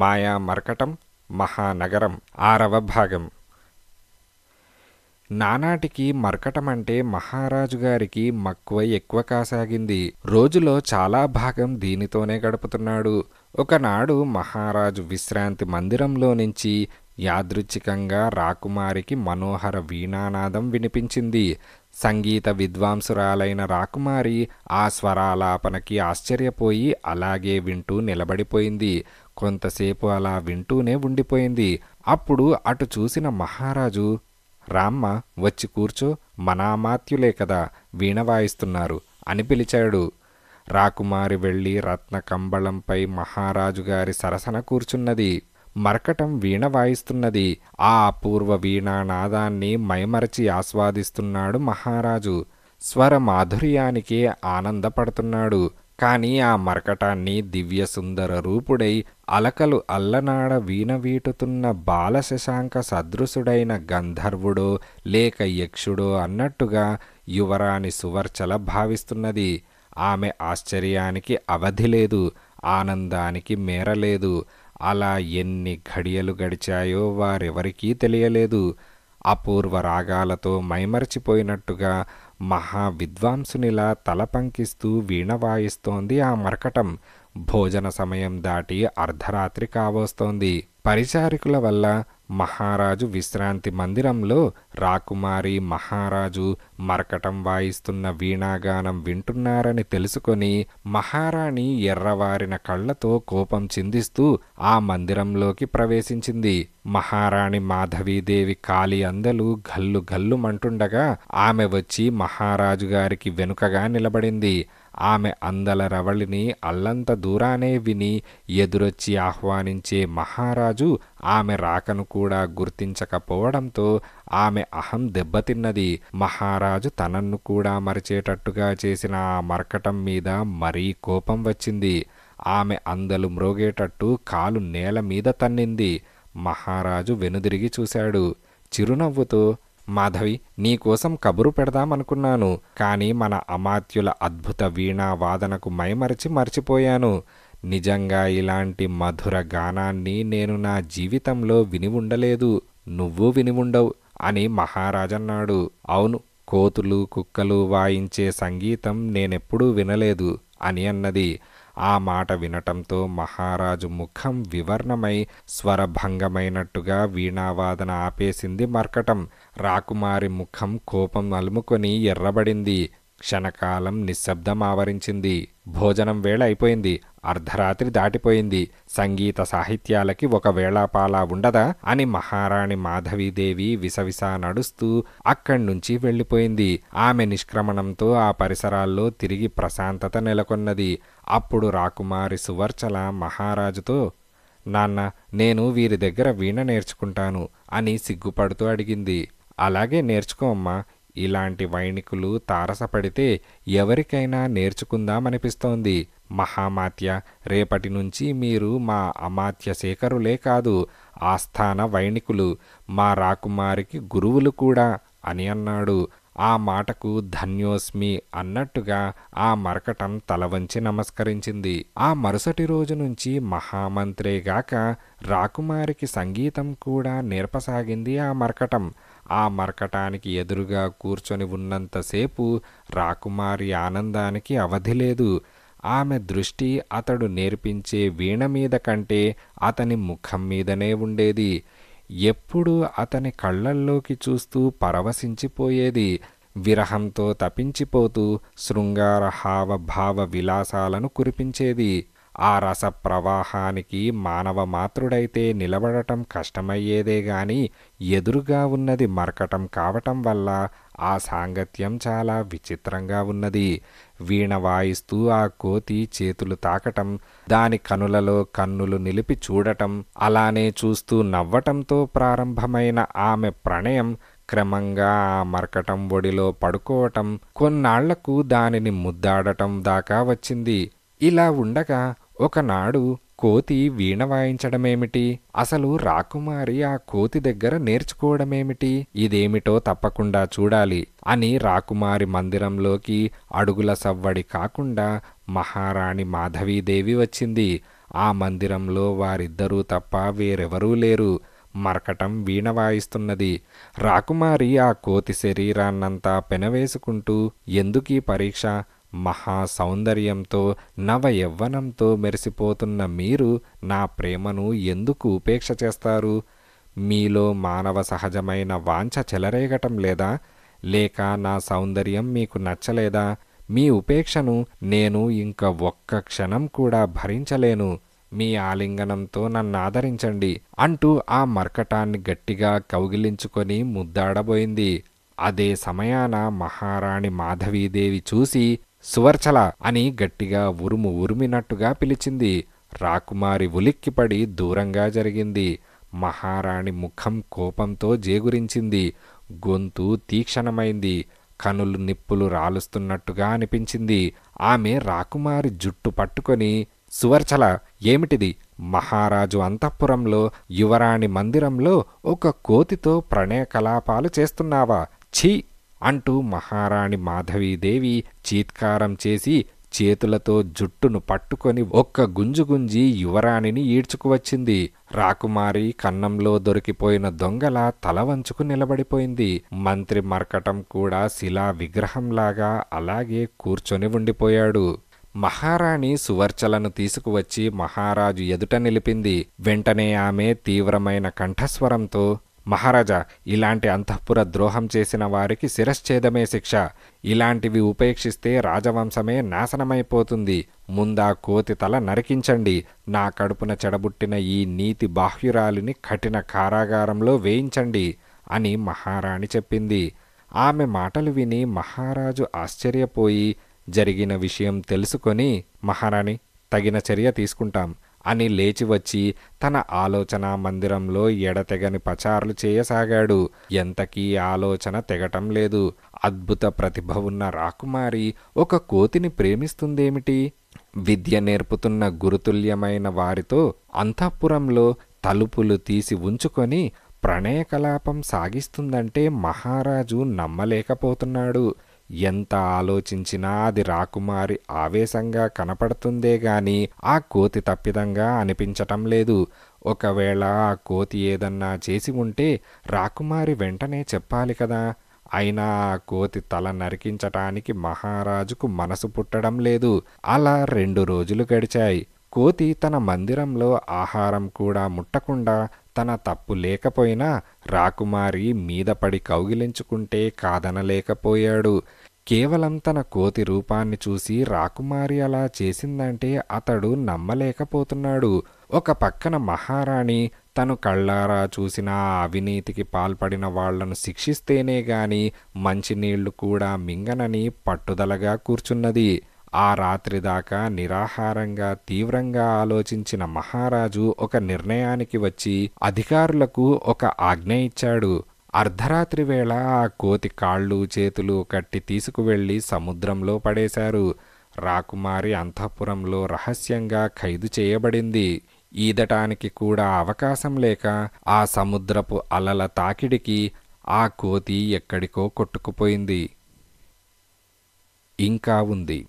మాయా మర్కటం మహానగరం ఆరవ భాగం నానాటికి మర్కటమంటే మహారాజు గారికి మక్కువ ఎక్కువ కాసాగింది రోజులో చాలా భాగం దీనితోనే గడుపుతున్నాడు ఒకనాడు మహారాజు విశ్రాంతి మందిరంలో నుంచి యాదృచ్ఛికంగా రాకుమారికి మనోహర వీణానాదం వినిపించింది సంగీత విద్వాంసురాలైన రాకుమారి ఆ స్వరాలాపనకి ఆశ్చర్యపోయి అలాగే వింటూ నిలబడిపోయింది కొంతసేపు అలా వింటూనే ఉండిపోయింది అప్పుడు అటు చూసిన మహారాజు రామ్మ వచ్చి కూర్చో మనామాత్యులే కదా వీణ వాయిస్తున్నారు అని పిలిచాడు రాకుమారి వెళ్ళి రత్న కంబళంపై మహారాజుగారి సరసన కూర్చున్నది మరకటం వీణ వాయిస్తున్నది ఆ అపూర్వ వీణానాదాన్ని మైమరచి ఆస్వాదిస్తున్నాడు మహారాజు స్వర మాధుర్యానికి ఆనందపడుతున్నాడు కానీ ఆ మరకటాన్ని దివ్యసుందర రూపుడై అలకలు అల్లనాడ వీణవీటుతున్న బాలశశాంక సదృశుడైన గంధర్వుడో లేక యక్షుడో అన్నట్టుగా యువరాణి సువర్చల భావిస్తున్నది ఆమె ఆశ్చర్యానికి అవధి లేదు ఆనందానికి మేరలేదు అలా ఎన్ని ఘడియలు గడిచాయో వారెవరికీ తెలియలేదు అపూర్వ రాగాలతో మైమర్చిపోయినట్టుగా మహా విద్వాంసునిలా తల పంకిస్తూ వీణ వాయిస్తోంది ఆ మరకటం భోజన సమయం దాటి అర్ధరాత్రి కావస్తోంది పరిచారికుల వల్ల మహారాజు విశ్రాంతి మందిరంలో రాకుమారి మహారాజు మరకటం వాయిస్తున్న వీణాగానం వింటున్నారని తెలుసుకొని మహారాణి ఎర్రవారిన కళ్ళతో కోపం చిందిస్తూ ఆ మందిరంలోకి ప్రవేశించింది మహారాణి మాధవీదేవి కాలి అందలు గల్లు గల్లుమంటుండగా ఆమె వచ్చి మహారాజు గారికి వెనుకగా నిలబడింది ఆమె అందల రవళిని అల్లంత దూరానే విని ఎదురొచ్చి ఆహ్వానించే మహారాజు ఆమె రాకను కూడా గుర్తించకపోవడంతో ఆమె అహం దెబ్బతిన్నది మహారాజు తనన్ను కూడా మరిచేటట్టుగా చేసిన ఆ మరకటం మీద మరీ కోపం వచ్చింది ఆమె అందలు మ్రోగేటట్టు కాలు నేల మీద తన్నింది మహారాజు వెనుదిరిగి చూశాడు చిరునవ్వుతో మాధవి నీకోసం కబురు పెడదామనుకున్నాను కానీ మన అమాత్యుల అద్భుత వీణా వాదనకు మైమరచి మర్చిపోయాను నిజంగా ఇలాంటి మధుర గానాన్ని నేను నా జీవితంలో విని ఉండలేదు నువ్వు విని ఉండవు అని మహారాజన్నాడు అవును కోతులు కుక్కలు వాయించే సంగీతం నేనెప్పుడూ వినలేదు అని అన్నది ఆ మాట వినటంతో మహారాజు ముఖం వివర్ణమై స్వరభంగమైనట్టుగా వీణావాదన ఆపేసింది మర్కటం రాకుమారి ముఖం కోపం అలుముకొని ఎర్రబడింది క్షణకాలం నిశ్శబ్దం ఆవరించింది భోజనం వేళ అయిపోయింది అర్ధరాత్రి దాటిపోయింది సంగీత సాహిత్యాలకి ఒక వేళాపాలా ఉండదా అని మహారాణి మాధవీదేవి విసవిసా నడుస్తూ అక్కడి నుంచి వెళ్ళిపోయింది ఆమె నిష్క్రమణంతో ఆ పరిసరాల్లో తిరిగి ప్రశాంతత నెలకొన్నది అప్పుడు రాకుమారి సువర్చల మహారాజుతో నాన్న నేను వీరి దగ్గర వీణ నేర్చుకుంటాను అని సిగ్గుపడుతూ అడిగింది అలాగే నేర్చుకోమ్మా ఇలాంటి వైణికులు తారసపడితే ఎవరికైనా నేర్చుకుందామనిపిస్తోంది మహామాత్య రేపటి నుంచి మీరు మా అమాత్య శేఖరులే కాదు ఆస్థాన వైణికులు మా రాకుమారికి గురువులు కూడా అని అన్నాడు ఆ మాటకు ధన్యోస్మి అన్నట్టుగా ఆ మరకటం తలవంచి నమస్కరించింది ఆ మరుసటి రోజు నుంచి మహామంత్రేగాక రాకుమారికి సంగీతం కూడా నేర్పసాగింది ఆ మరకటం ఆ మరకటానికి ఎదురుగా కూర్చొని ఉన్నంతసేపు రాకుమారి ఆనందానికి అవధి లేదు ఆమె దృష్టి అతడు నేర్పించే వీణ మీద కంటే అతని ముఖం మీదనే ఉండేది ఎప్పుడూ అతని కళ్ళల్లోకి చూస్తూ పరవశించిపోయేది విరహంతో తపించిపోతూ శృంగార హావభావ విలాసాలను కురిపించేది ఆ రస ప్రవాహానికి మానవ మాతృడైతే నిలబడటం కష్టమయ్యేదే గాని ఎదురుగా ఉన్నది మరకటం కావటం వల్ల ఆ సాంగత్యం చాలా విచిత్రంగా ఉన్నది వీణ వాయిస్తూ ఆ కోతి చేతులు తాకటం దాని కనులలో కన్నులు నిలిపి చూడటం అలానే చూస్తూ నవ్వటంతో ప్రారంభమైన ఆమె ప్రణయం క్రమంగా ఆ మరకటం ఒడిలో పడుకోవటం కొన్నాళ్లకు దానిని ముద్దాడటం దాకా వచ్చింది ఇలా ఉండగా ఒకనాడు కోతి వీణ వాయించడమేమిటి అసలు రాకుమారి ఆ కోతి దగ్గర నేర్చుకోవడమేమిటి ఇదేమిటో తప్పకుండా చూడాలి అని రాకుమారి మందిరంలోకి అడుగుల సవ్వడి కాకుండా మహారాణి మాధవీదేవి వచ్చింది ఆ మందిరంలో వారిద్దరూ తప్ప వేరెవరూ లేరు మరకటం వీణ వాయిస్తున్నది రాకుమారి ఆ కోతి శరీరాన్నంతా పెనవేసుకుంటూ ఎందుకీ పరీక్ష మహా సౌందర్యంతో నవ యవ్వనంతో మెరిసిపోతున్న మీరు నా ప్రేమను ఎందుకు ఉపేక్ష చేస్తారు మీలో మానవ సహజమైన వాంఛ చెలరేగటం లేదా లేక నా సౌందర్యం మీకు నచ్చలేదా మీ ఉపేక్షను నేను ఇంక ఒక్క క్షణం కూడా భరించలేను మీ ఆలింగనంతో నన్ను ఆదరించండి అంటూ ఆ మర్కటాన్ని గట్టిగా కౌగిలించుకొని ముద్దాడబోయింది అదే సమయాన మహారాణి మాధవీదేవి చూసి సువర్చల అని గట్టిగా ఉరుము ఉరిమినట్టుగా పిలిచింది రాకుమారి ఉలిక్కిపడి దూరంగా జరిగింది మహారాణి ముఖం కోపంతో జేగురించింది గొంతు తీక్షణమైంది కనులు నిప్పులు రాలుస్తున్నట్టుగా అనిపించింది ఆమె రాకుమారి జుట్టు పట్టుకొని సువర్చల ఏమిటిది మహారాజు అంతఃపురంలో యువరాణి మందిరంలో ఒక కోతితో ప్రణయ కలాపాలు చేస్తున్నావా ఛీ అంటూ మహారాణి మాధవీదేవి చీత్కారం చేసి చేతులతో జుట్టును పట్టుకొని ఒక్క గుంజు గుంజి యువరాణిని ఈడ్చుకువచ్చింది రాకుమారి కన్నంలో దొరికిపోయిన దొంగల తల వంచుకు నిలబడిపోయింది మంత్రి మర్కటం కూడా శిలా విగ్రహంలాగా అలాగే కూర్చొని ఉండిపోయాడు మహారాణి సువర్చలను తీసుకువచ్చి మహారాజు ఎదుట నిలిపింది వెంటనే ఆమె తీవ్రమైన కంఠస్వరంతో మహారాజా ఇలాంటి అంతఃపుర ద్రోహం చేసిన వారికి శిరశ్చేదమే శిక్ష ఇలాంటివి ఉపేక్షిస్తే రాజవంశమే నాశనమైపోతుంది ముందా కోతి తల నరికించండి నా కడుపున చెడబుట్టిన ఈ నీతి బాహ్యురాలిని కఠిన కారాగారంలో వేయించండి అని మహారాణి చెప్పింది ఆమె మాటలు విని మహారాజు ఆశ్చర్యపోయి జరిగిన విషయం తెలుసుకొని మహారాణి తగిన చర్య తీసుకుంటాం అని లేచి వచ్చి తన ఆలోచన మందిరంలో ఎడతెగని పచారులు చేయసాగాడు ఎంతకీ ఆలోచన తెగటం లేదు అద్భుత ప్రతిభ ఉన్న రాకుమారి ఒక కోతిని ప్రేమిస్తుందేమిటి విద్య నేర్పుతున్న గురుతుల్యమైన వారితో అంతఃపురంలో తలుపులు తీసి ఉంచుకొని ప్రణయకలాపం సాగిస్తుందంటే మహారాజు నమ్మలేకపోతున్నాడు ఎంత ఆలోచించినా అది రాకుమారి ఆవేశంగా కనపడుతుందే గాని ఆ కోతి తప్పిదంగా అనిపించటం లేదు ఒకవేళ ఆ కోతి ఏదన్నా చేసి ఉంటే రాకుమారి వెంటనే చెప్పాలి కదా అయినా ఆ కోతి తల నరికించటానికి మహారాజుకు మనసు పుట్టడం లేదు అలా రెండు రోజులు గడిచాయి కోతి తన మందిరంలో ఆహారం కూడా ముట్టకుండా తన తప్పు లేకపోయినా రాకుమారి మీదపడి కౌగిలించుకుంటే కాదనలేకపోయాడు కేవలం తన కోతి రూపాన్ని చూసి రాకుమారి అలా చేసిందంటే అతడు నమ్మలేకపోతున్నాడు ఒక పక్కన మహారాణి తను కళ్ళారా చూసిన అవినీతికి పాల్పడిన వాళ్లను శిక్షిస్తేనే గాని మంచినీళ్లు కూడా మింగనని పట్టుదలగా కూర్చున్నది ఆ రాత్రి దాకా నిరాహారంగా తీవ్రంగా ఆలోచించిన మహారాజు ఒక నిర్ణయానికి వచ్చి అధికారులకు ఒక ఆజ్ఞ ఇచ్చాడు అర్ధరాత్రి వేళ ఆ కోతి కాళ్ళు చేతులు కట్టి తీసుకువెళ్లి సముద్రంలో పడేశారు రాకుమారి అంతఃపురంలో రహస్యంగా ఖైదు చేయబడింది ఈదటానికి కూడా అవకాశం లేక ఆ సముద్రపు అలల తాకిడికి ఆ కోతి ఎక్కడికో కొట్టుకుపోయింది ఇంకా ఉంది